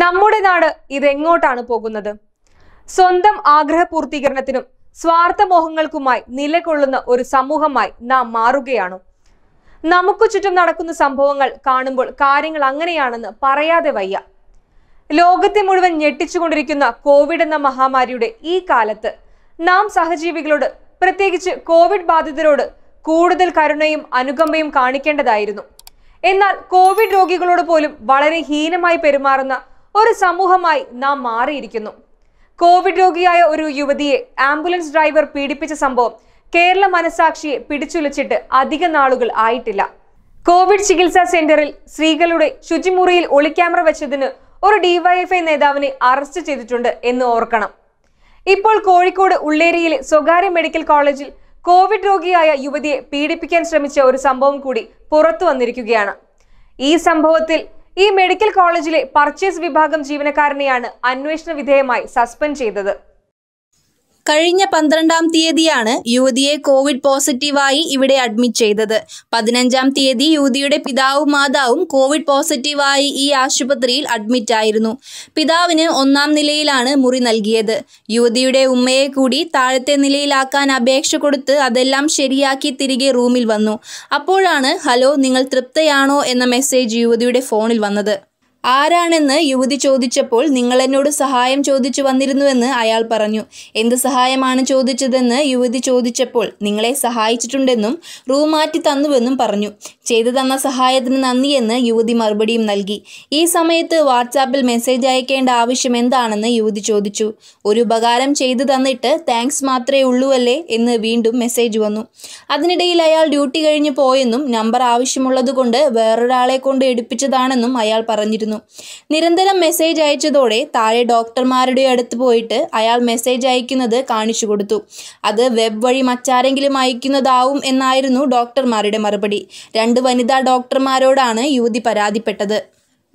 നമ്മുടെ നാട് ഇതെങ്ങോട്ടാണ് പോകുന്നത് സ്വന്തം ആഗ്രഹപൂർത്തീകരണത്തിനും സ്വാർത്ഥമോഹങ്ങൾക്കുമായി നിലകൊള്ളുന്ന ഒരു സമൂഹമായി നാം മാറുകയാണോ നമുക്കു ചുറ്റും നടക്കുന്ന സംഭവങ്ങൾ കാണുമ്പോൾ കാര്യങ്ങൾ അങ്ങനെയാണെന്ന് പറയാതെ വയ്യ ലോകത്തെ മുഴുവൻ ഞെട്ടിച്ചുകൊണ്ടിരിക്കുന്ന കോവിഡ് എന്ന മഹാമാരിയുടെ ഈ കാലത്ത് നാം സഹജീവികളോട് പ്രത്യേകിച്ച് കോവിഡ് ബാധിതരോട് കൂടുതൽ കരുണയും അനുകമ്പയും കാണിക്കേണ്ടതായിരുന്നു എന്നാൽ കോവിഡ് രോഗികളോട് പോലും വളരെ ഹീനമായി പെരുമാറുന്ന ഒരു സമൂഹമായി നാം മാറിയിരിക്കുന്നു കോവിഡ് രോഗിയായ ഒരു യുവതിയെ ആംബുലൻസ് ഡ്രൈവർ പീഡിപ്പിച്ച സംഭവം കേരള മനസാക്ഷിയെ പിടിച്ചുലച്ചിട്ട് അധിക നാളുകൾ ആയിട്ടില്ല കോവിഡ് ചികിത്സാ സെന്ററിൽ സ്ത്രീകളുടെ ശുചിമുറിയിൽ ഒളിക്യാമറ വെച്ചതിന് ഒരു ഡിവൈഎഫ്ഐ നേതാവിനെ അറസ്റ്റ് ചെയ്തിട്ടുണ്ട് എന്ന് ഓർക്കണം ഇപ്പോൾ കോഴിക്കോട് ഉള്ളേരിയിലെ സ്വകാര്യ മെഡിക്കൽ കോളേജിൽ കോവിഡ് രോഗിയായ യുവതിയെ പീഡിപ്പിക്കാൻ ശ്രമിച്ച ഒരു സംഭവം കൂടി പുറത്തു വന്നിരിക്കുകയാണ് ഈ സംഭവത്തിൽ ഈ മെഡിക്കൽ കോളേജിലെ പർച്ചേസ് വിഭാഗം ജീവനക്കാരനെയാണ് അന്വേഷണ വിധേയമായി സസ്പെൻഡ് ചെയ്തത് കഴിഞ്ഞ പന്ത്രണ്ടാം തീയതിയാണ് യുവതിയെ കോവിഡ് പോസിറ്റീവായി ഇവിടെ അഡ്മിറ്റ് ചെയ്തത് പതിനഞ്ചാം തീയതി യുവതിയുടെ പിതാവും മാതാവും കോവിഡ് പോസിറ്റീവായി ഈ ആശുപത്രിയിൽ അഡ്മിറ്റ് ആയിരുന്നു പിതാവിന് ഒന്നാം നിലയിലാണ് മുറി നൽകിയത് യുവതിയുടെ ഉമ്മയെ കൂടി താഴത്തെ നിലയിലാക്കാൻ അപേക്ഷ കൊടുത്ത് അതെല്ലാം ശരിയാക്കി തിരികെ റൂമിൽ വന്നു അപ്പോഴാണ് ഹലോ നിങ്ങൾ തൃപ്തയാണോ എന്ന മെസ്സേജ് യുവതിയുടെ ഫോണിൽ വന്നത് ആരാണെന്ന് യുവതി ചോദിച്ചപ്പോൾ നിങ്ങൾ എന്നോട് സഹായം ചോദിച്ചു വന്നിരുന്നുവെന്ന് അയാൾ പറഞ്ഞു എന്ത് സഹായമാണ് ചോദിച്ചതെന്ന് യുവതി ചോദിച്ചപ്പോൾ നിങ്ങളെ സഹായിച്ചിട്ടുണ്ടെന്നും റൂം മാറ്റി തന്നുവെന്നും പറഞ്ഞു ചെയ്തു തന്ന സഹായത്തിന് നന്ദിയെന്ന് യുവതി മറുപടിയും നൽകി ഈ സമയത്ത് വാട്സാപ്പിൽ മെസ്സേജ് അയക്കേണ്ട ആവശ്യം എന്താണെന്ന് യുവതി ചോദിച്ചു ഒരു ഉപകാരം ചെയ്തു തന്നിട്ട് താങ്ക്സ് മാത്രമേ ഉള്ളൂ അല്ലേ എന്ന് വീണ്ടും മെസ്സേജ് വന്നു അതിനിടയിൽ അയാൾ ഡ്യൂട്ടി കഴിഞ്ഞ് പോയെന്നും നമ്പർ ആവശ്യമുള്ളതുകൊണ്ട് വേറൊരാളെ കൊണ്ട് എടുപ്പിച്ചതാണെന്നും അയാൾ പറഞ്ഞിരുന്നു ഉണ്ടായിരുന്നു നിരന്തരം മെസ്സേജ് അയച്ചതോടെ താഴെ ഡോക്ടർമാരുടെ അടുത്ത് പോയിട്ട് അയാൾ മെസ്സേജ് അയക്കുന്നത് കാണിച്ചു കൊടുത്തു അത് വെബ് വഴി മറ്റാരെങ്കിലും അയക്കുന്നതാവും എന്നായിരുന്നു ഡോക്ടർമാരുടെ മറുപടി രണ്ട് വനിതാ ഡോക്ടർമാരോടാണ് യുവതി പരാതിപ്പെട്ടത്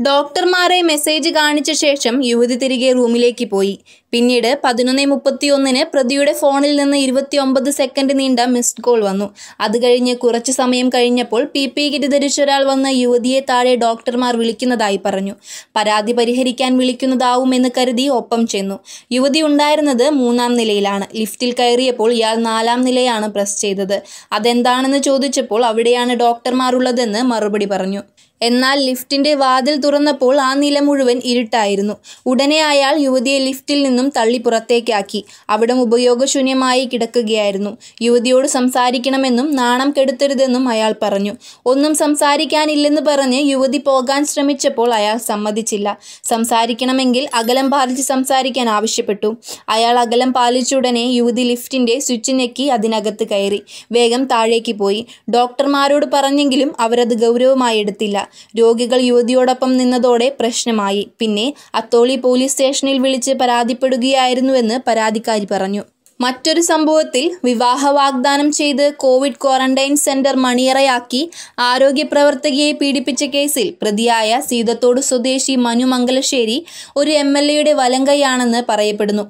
ഡോക്ടർമാരെ മെസ്സേജ് കാണിച്ച ശേഷം യുവതി തിരികെ റൂമിലേക്ക് പോയി പിന്നീട് പതിനൊന്ന് മുപ്പത്തിയൊന്നിന് പ്രതിയുടെ ഫോണിൽ നിന്ന് ഇരുപത്തിയൊമ്പത് സെക്കൻഡ് നീണ്ട മിസ്ഡ് കോൾ വന്നു അത് കഴിഞ്ഞ് കുറച്ച് സമയം കഴിഞ്ഞപ്പോൾ പി പി കിറ്റ് ധരിച്ച ഒരാൾ വന്ന് യുവതിയെ താഴെ ഡോക്ടർമാർ വിളിക്കുന്നതായി പറഞ്ഞു പരാതി പരിഹരിക്കാൻ വിളിക്കുന്നതാവുമെന്ന് കരുതി ഒപ്പം ചെന്നു യുവതി ഉണ്ടായിരുന്നത് മൂന്നാം നിലയിലാണ് ലിഫ്റ്റിൽ കയറിയപ്പോൾ ഇയാൾ നാലാം നിലയാണ് പ്രസ് ചെയ്തത് അതെന്താണെന്ന് ചോദിച്ചപ്പോൾ അവിടെയാണ് ഡോക്ടർമാരുള്ളതെന്ന് മറുപടി പറഞ്ഞു എന്നാൽ ലിഫ്റ്റിന്റെ വാതിൽ തുറന്നപ്പോൾ ആ നില മുഴുവൻ ഇരുട്ടായിരുന്നു ഉടനെ അയാൾ യുവതിയെ ലിഫ്റ്റിൽ നിന്നും തള്ളി പുറത്തേക്കാക്കി അവിടം ഉപയോഗശൂന്യമായി കിടക്കുകയായിരുന്നു യുവതിയോട് സംസാരിക്കണമെന്നും നാണം കെടുത്തരുതെന്നും അയാൾ പറഞ്ഞു ഒന്നും സംസാരിക്കാനില്ലെന്ന് പറഞ്ഞ് യുവതി പോകാൻ ശ്രമിച്ചപ്പോൾ അയാൾ സമ്മതിച്ചില്ല സംസാരിക്കണമെങ്കിൽ അകലം പാലിച്ച് സംസാരിക്കാൻ ആവശ്യപ്പെട്ടു അയാൾ അകലം പാലിച്ചുടനെ യുവതി ലിഫ്റ്റിന്റെ സ്വിച്ച് ഞെക്കി അതിനകത്ത് കയറി വേഗം താഴേക്ക് പോയി ഡോക്ടർമാരോട് പറഞ്ഞെങ്കിലും അവരത് ഗൗരവമായി എടുത്തില്ല രോഗികൾ യുവതിയോടൊപ്പം നിന്നതോടെ പ്രശ്നമായി പിന്നെ അത്തോളി പോലീസ് സ്റ്റേഷനിൽ വിളിച്ച് പരാതിപ്പെടുകയായിരുന്നുവെന്ന് പരാതിക്കാരി പറഞ്ഞു മറ്റൊരു സംഭവത്തിൽ വിവാഹ വാഗ്ദാനം ചെയ്ത് കോവിഡ് ക്വാറന്റൈൻ സെന്റർ മണിയറയാക്കി ആരോഗ്യ പ്രവർത്തകയെ പീഡിപ്പിച്ച കേസിൽ പ്രതിയായ സീതത്തോട് സ്വദേശി മനു മംഗലശ്ശേരി ഒരു എം എൽ എയുടെ വലങ്കയാണെന്ന് പറയപ്പെടുന്നു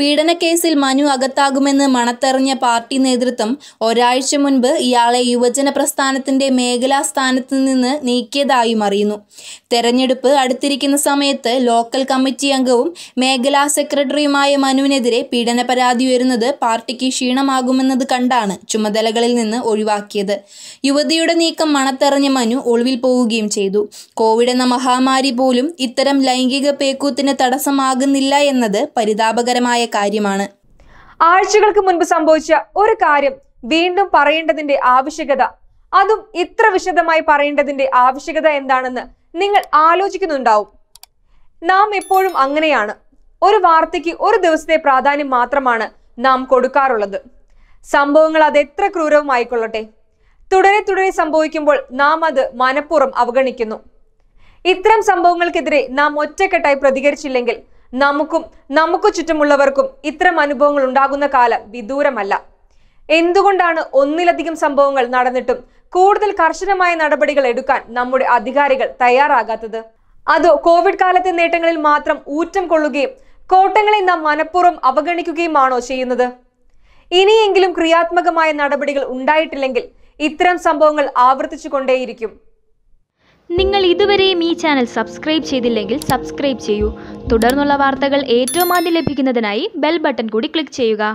പീഡനക്കേസിൽ മനു അകത്താകുമെന്ന് മണത്തെറിഞ്ഞ പാർട്ടി നേതൃത്വം ഒരാഴ്ച മുൻപ് ഇയാളെ യുവജന പ്രസ്ഥാനത്തിന്റെ മേഖലാ സ്ഥാനത്ത് നിന്ന് നീക്കിയതായും അറിയുന്നു തെരഞ്ഞെടുപ്പ് അടുത്തിരിക്കുന്ന സമയത്ത് ലോക്കൽ കമ്മിറ്റി അംഗവും മേഖലാ സെക്രട്ടറിയുമായ മനുവിനെതിരെ പീഡന പരാതി ഉയരുന്നത് ചെയ്യുന്നത് പാർട്ടിക്ക് ക്ഷീണമാകുമെന്നത് കണ്ടാണ് ചുമതലകളിൽ നിന്ന് ഒഴിവാക്കിയത് യുവതിയുടെ നീക്കം മണത്തെറിഞ്ഞ മനു ഒളിവിൽ പോവുകയും ചെയ്തു കോവിഡ് എന്ന മഹാമാരി പോലും ഇത്തരം ലൈംഗിക പേക്കൂത്തിന് തടസ്സമാകുന്നില്ല എന്നത് പരിതാപകരമായ കാര്യമാണ് ആഴ്ചകൾക്ക് മുൻപ് സംഭവിച്ച ഒരു കാര്യം വീണ്ടും പറയേണ്ടതിന്റെ ആവശ്യകത അതും ഇത്ര വിശദമായി പറയേണ്ടതിന്റെ ആവശ്യകത എന്താണെന്ന് നിങ്ങൾ ആലോചിക്കുന്നുണ്ടാവും നാം എപ്പോഴും അങ്ങനെയാണ് ഒരു വാർത്തയ്ക്ക് ഒരു ദിവസത്തെ പ്രാധാന്യം മാത്രമാണ് നാം കൊടുക്കാറുള്ളത് സംഭവങ്ങൾ അത് എത്ര ക്രൂരവുമായിക്കൊള്ളട്ടെ തുടരെ തുടരെ സംഭവിക്കുമ്പോൾ നാം അത് മനഃപൂർവ്വം അവഗണിക്കുന്നു ഇത്തരം സംഭവങ്ങൾക്കെതിരെ നാം ഒറ്റക്കെട്ടായി പ്രതികരിച്ചില്ലെങ്കിൽ നമുക്കും നമുക്ക് ചുറ്റുമുള്ളവർക്കും ഇത്തരം അനുഭവങ്ങൾ ഉണ്ടാകുന്ന കാലം വിദൂരമല്ല എന്തുകൊണ്ടാണ് ഒന്നിലധികം സംഭവങ്ങൾ നടന്നിട്ടും കൂടുതൽ കർശനമായ നടപടികൾ എടുക്കാൻ നമ്മുടെ അധികാരികൾ തയ്യാറാകാത്തത് അതോ കോവിഡ് കാലത്തെ നേട്ടങ്ങളിൽ മാത്രം ഊറ്റം കൊള്ളുകയും കോട്ടങ്ങളെ നാം മനഃപൂർവ്വം അവഗണിക്കുകയുമാണോ ചെയ്യുന്നത് ഇനിയെങ്കിലും ക്രിയാത്മകമായ നടപടികൾ ഉണ്ടായിട്ടില്ലെങ്കിൽ ഇത്തരം സംഭവങ്ങൾ ആവർത്തിച്ചു കൊണ്ടേയിരിക്കും നിങ്ങൾ ഇതുവരെയും ഈ ചാനൽ സബ്സ്ക്രൈബ് ചെയ്തില്ലെങ്കിൽ സബ്സ്ക്രൈബ് ചെയ്യൂ തുടർന്നുള്ള വാർത്തകൾ ഏറ്റവും ആദ്യം ലഭിക്കുന്നതിനായി ബെൽ ബട്ടൺ കൂടി ക്ലിക്ക് ചെയ്യുക